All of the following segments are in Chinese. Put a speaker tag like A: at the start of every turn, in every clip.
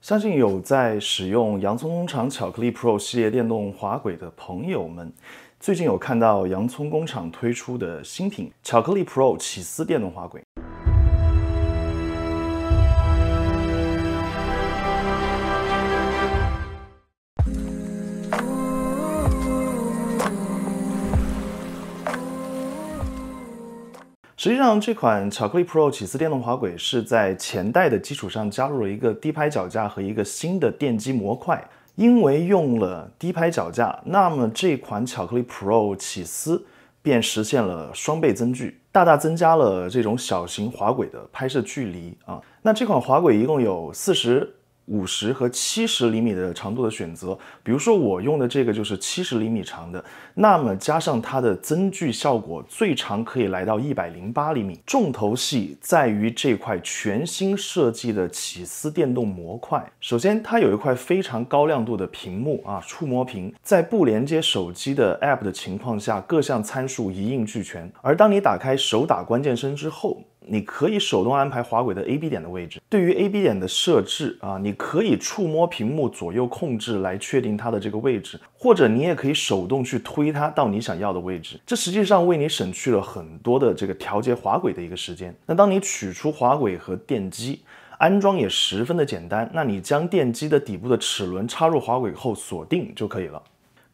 A: 相信有在使用洋葱工厂巧克力 Pro 系列电动滑轨的朋友们，最近有看到洋葱工厂推出的新品——巧克力 Pro 起司电动滑轨。实际上，这款巧克力 Pro 起司电动滑轨是在前代的基础上加入了一个低拍脚架和一个新的电机模块。因为用了低拍脚架，那么这款巧克力 Pro 起司便实现了双倍增距，大大增加了这种小型滑轨的拍摄距离啊。那这款滑轨一共有四十。五十和七十厘米的长度的选择，比如说我用的这个就是七十厘米长的，那么加上它的增距效果，最长可以来到一百零八厘米。重头戏在于这块全新设计的起司电动模块，首先它有一块非常高亮度的屏幕啊，触摸屏，在不连接手机的 App 的情况下，各项参数一应俱全。而当你打开手打关键声之后，你可以手动安排滑轨的 A、B 点的位置。对于 A、B 点的设置啊，你可以触摸屏幕左右控制来确定它的这个位置，或者你也可以手动去推它到你想要的位置。这实际上为你省去了很多的这个调节滑轨的一个时间。那当你取出滑轨和电机，安装也十分的简单。那你将电机的底部的齿轮插入滑轨后锁定就可以了。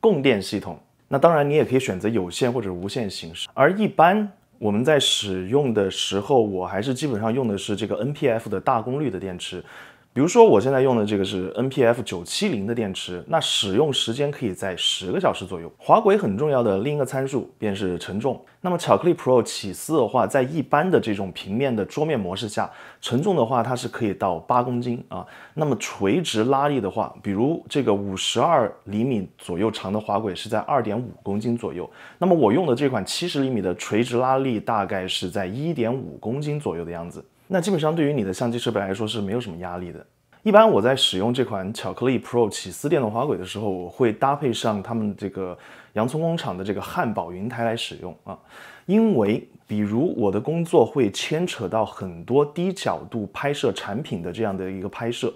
A: 供电系统，那当然你也可以选择有线或者无线形式，而一般。我们在使用的时候，我还是基本上用的是这个 NPF 的大功率的电池。比如说，我现在用的这个是 NPF 九七零的电池，那使用时间可以在十个小时左右。滑轨很重要的另一个参数便是承重。那么巧克力 Pro 起司的话，在一般的这种平面的桌面模式下，承重的话它是可以到八公斤啊。那么垂直拉力的话，比如这个五十二厘米左右长的滑轨是在二点五公斤左右。那么我用的这款七十厘米的垂直拉力大概是在一点五公斤左右的样子。那基本上对于你的相机设备来说是没有什么压力的。一般我在使用这款巧克力 Pro 起丝电动滑轨的时候，我会搭配上他们这个洋葱工厂的这个汉堡云台来使用啊。因为比如我的工作会牵扯到很多低角度拍摄产品的这样的一个拍摄，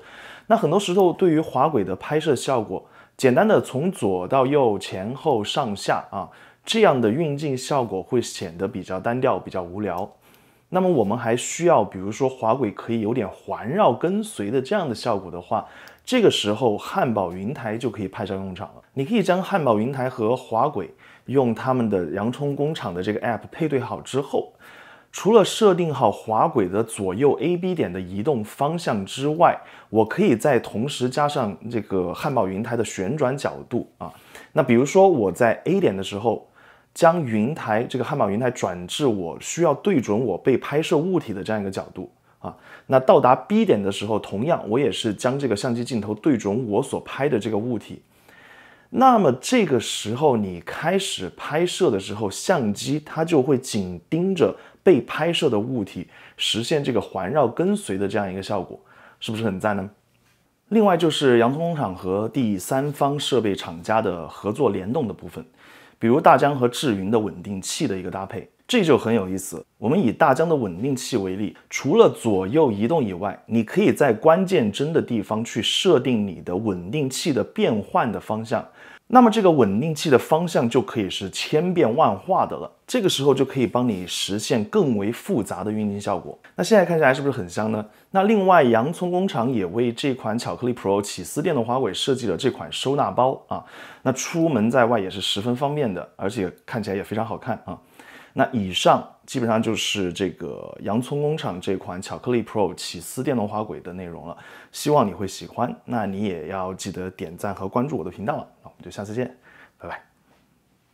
A: 那很多时候对于滑轨的拍摄效果，简单的从左到右、前后上下啊这样的运镜效果会显得比较单调、比较无聊。那么我们还需要，比如说滑轨可以有点环绕跟随的这样的效果的话，这个时候汉堡云台就可以派上用场了。你可以将汉堡云台和滑轨用他们的洋葱工厂的这个 app 配对好之后，除了设定好滑轨的左右 A、B 点的移动方向之外，我可以在同时加上这个汉堡云台的旋转角度啊。那比如说我在 A 点的时候。将云台这个汉堡云台转至我需要对准我被拍摄物体的这样一个角度啊，那到达 B 点的时候，同样我也是将这个相机镜头对准我所拍的这个物体。那么这个时候你开始拍摄的时候，相机它就会紧盯着被拍摄的物体，实现这个环绕跟随的这样一个效果，是不是很赞呢？另外就是洋葱工厂和第三方设备厂家的合作联动的部分。比如大疆和智云的稳定器的一个搭配，这就很有意思。我们以大疆的稳定器为例，除了左右移动以外，你可以在关键帧的地方去设定你的稳定器的变换的方向。那么这个稳定器的方向就可以是千变万化的了，这个时候就可以帮你实现更为复杂的运行效果。那现在看起来是不是很香呢？那另外，洋葱工厂也为这款巧克力 Pro 起司电动滑轨设计了这款收纳包啊，那出门在外也是十分方便的，而且看起来也非常好看啊。那以上基本上就是这个洋葱工厂这款巧克力 Pro 起司电动滑轨的内容了，希望你会喜欢。那你也要记得点赞和关注我的频道。了。那我们就下次见，拜拜。